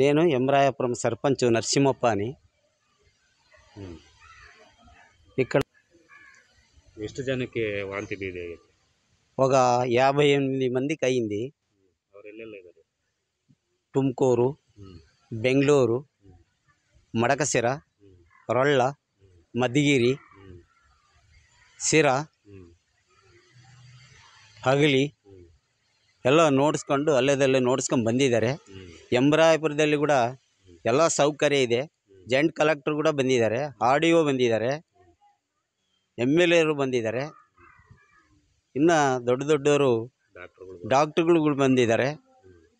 నేను ఇమ్రాయపురం సర్పంచ్ నరసింహప్ప అని ఇక్కడ ఒక యాభై ఎనిమిది మందికి అయింది ಅವರೆಲ್ಲೆಲ್ಲ బెంగళూరు మడకసిర రొళ్ళ మధిగిరి సిర హగిలి ಎಲ್ಲ ನೋಡಿಸ್ಕೊಂಡು ಅಲ್ಲೇದಲ್ಲೇ ನೋಡಿಸ್ಕೊಂಡು ಬಂದಿದ್ದಾರೆ ಎಂಬ್ರಾಯಪುರದಲ್ಲಿ ಕೂಡ ಎಲ್ಲ ಸೌಕರ್ಯ ಇದೆ ಜಾಯಿಂಟ್ ಕಲೆಕ್ಟ್ರ್ ಕೂಡ ಬಂದಿದ್ದಾರೆ ಆರ್ ಡಿ ಬಂದಿದ್ದಾರೆ ಎಮ್ ಎಲ್ ಎರು ಬಂದಿದ್ದಾರೆ ಇನ್ನು ದೊಡ್ಡ ದೊಡ್ಡವರು ಡಾಕ್ಟ್ರುಗಳು ಬಂದಿದ್ದಾರೆ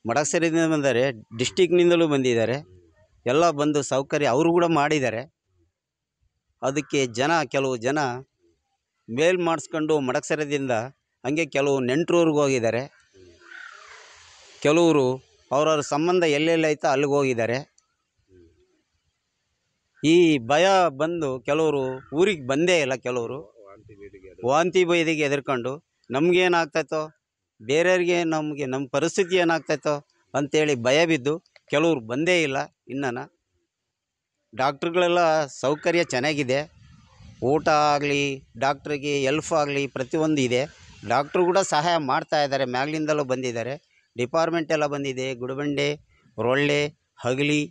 ಮಡಸರಿಂದ ಬಂದಿದ್ದಾರೆ ಡಿಸ್ಟಿಕ್ನಿಂದಲೂ ಬಂದಿದ್ದಾರೆ ಎಲ್ಲ ಬಂದು ಸೌಕರ್ಯ ಅವರು ಕೂಡ ಮಾಡಿದ್ದಾರೆ ಅದಕ್ಕೆ ಜನ ಕೆಲವು ಜನ ಮೇಲ್ ಮಾಡಿಸ್ಕೊಂಡು ಮಡಕ್ಸರದಿಂದ ಹಂಗೆ ಕೆಲವು ನೆಂಟರವ್ರಿಗೆ ಹೋಗಿದ್ದಾರೆ ಕೆಲವರು ಅವ್ರವ್ರ ಸಂಬಂಧ ಎಲ್ಲೆಲ್ಲೈತೋ ಅಲ್ಲಿಗೆ ಹೋಗಿದ್ದಾರೆ ಈ ಭಯ ಬಂದು ಕೆಲವರು ಊರಿಗೆ ಬಂದೇ ಇಲ್ಲ ಕೆಲವರು ವಾಂತಿ ಬೈದಿಗೆ ಹೆದರ್ಕೊಂಡು ನಮಗೇನಾಗ್ತಾಯಿತೋ ಬೇರೆಯವ್ರಿಗೆ ನಮಗೆ ನಮ್ಮ ಪರಿಸ್ಥಿತಿ ಏನಾಗ್ತೈತೋ ಅಂಥೇಳಿ ಭಯ ಬಿದ್ದು ಕೆಲವರು ಬಂದೇ ಇಲ್ಲ ಇನ್ನನ ಡಾಕ್ಟ್ರುಗಳೆಲ್ಲ ಸೌಕರ್ಯ ಚೆನ್ನಾಗಿದೆ ಊಟ ಆಗಲಿ ಡಾಕ್ಟ್ರಿಗೆ ಎಲ್ಫ್ ಆಗಲಿ ಪ್ರತಿಯೊಂದು ಇದೆ ಡಾಕ್ಟ್ರು ಕೂಡ ಸಹಾಯ ಮಾಡ್ತಾ ಇದ್ದಾರೆ ಮ್ಯಾಗ್ಲಿಂದಲೂ ಬಂದಿದ್ದಾರೆ ಡಿಪಾರ್ಟ್ಮೆಂಟ್ ಎಲ್ಲ ಬಂದಿದೆ ಗುಡಬಂಡೆ ರೊಳ್ಳೆ ಹಗಲಿ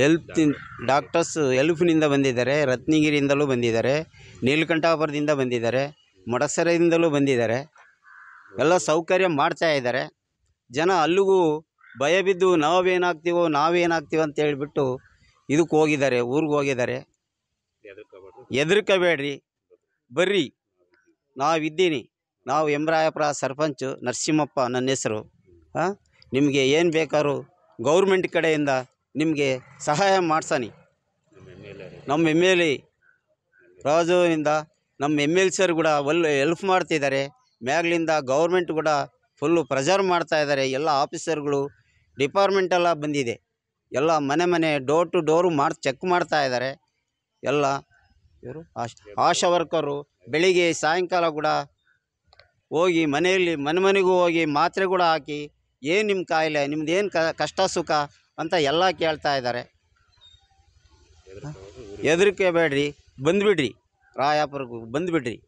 ಹೆಲ್ಪ್ ಡಾಕ್ಟರ್ಸ್ ಹೆಲ್ಪ್ನಿಂದ ಬಂದಿದ್ದಾರೆ ರತ್ನಗಿರಿಯಿಂದಲೂ ಬಂದಿದ್ದಾರೆ ನೀಲಕಂಠಾಪುರದಿಂದ ಬಂದಿದ್ದಾರೆ ಮೊಡಸರದಿಂದಲೂ ಬಂದಿದ್ದಾರೆ ಎಲ್ಲ ಸೌಕರ್ಯ ಮಾಡ್ತಾ ಇದ್ದಾರೆ ಜನ ಅಲ್ಲಿಗೂ ಭಯ ಬಿದ್ದು ನಾವೇನಾಗ್ತೀವೋ ನಾವೇನಾಗ್ತೀವೋ ಅಂತ ಹೇಳಿಬಿಟ್ಟು ಇದಕ್ಕೆ ಹೋಗಿದ್ದಾರೆ ಊರಿಗೆ ಹೋಗಿದ್ದಾರೆ ಹೆದರ್ಕೋಬೇಡ್ರಿ ಬರ್ರಿ ನಾವಿದ್ದೀನಿ ನಾವು ಎಮ್ರಾಯಪುರ ಸರ್ಪಂಚು ನರಸಿಂಹಪ್ಪ ನನ್ನ ಹೆಸರು ನಿಮಗೆ ಏನು ಬೇಕಾದ್ರೂ ಗೌರ್ಮೆಂಟ್ ಕಡೆಯಿಂದ ನಿಮಗೆ ಸಹಾಯ ಮಾಡ್ಸಾನಿ ನಮ್ಮ ಎಮ್ ಎಲ್ ಎ ರಾಜುವಿನಿಂದ ನಮ್ಮ ಎಮ್ ಎಲ್ ಸರ್ ಕೂಡ ಒಲ್ ಎಲ್ಪ್ ಮಾಡ್ತಿದ್ದಾರೆ ಮ್ಯಾಗ್ಲಿಂದ ಗೌರ್ಮೆಂಟ್ ಕೂಡ ಫುಲ್ಲು ಮಾಡ್ತಾ ಇದ್ದಾರೆ ಎಲ್ಲ ಆಫೀಸರ್ಗಳು ಡಿಪಾರ್ಟ್ಮೆಂಟೆಲ್ಲ ಬಂದಿದೆ ಎಲ್ಲ ಮನೆ ಮನೆ ಡೋರ್ ಟು ಡೋರು ಮಾಡಿ ಚೆಕ್ ಮಾಡ್ತಾ ಇದ್ದಾರೆ ಎಲ್ಲ ಇವರು ಆಶಾ ವರ್ಕರು ಬೆಳಿಗ್ಗೆ ಸಾಯಂಕಾಲ ಕೂಡ ಹೋಗಿ ಮನೆಯಲ್ಲಿ ಮನೆ ಮನೆಗೂ ಹೋಗಿ ಕೂಡ ಹಾಕಿ ಏನು ನಿಮ್ಮ ಕಾಯಿಲೆ ನಿಮ್ದು ಏನು ಕಷ್ಟ ಸುಖ ಅಂತ ಎಲ್ಲ ಕೇಳ್ತಾ ಇದ್ದಾರೆ ಬೇಡ್ರಿ ಬಂದುಬಿಡ್ರಿ ರಾಯಾಪುರಕ್ಕೆ ಬಂದುಬಿಡ್ರಿ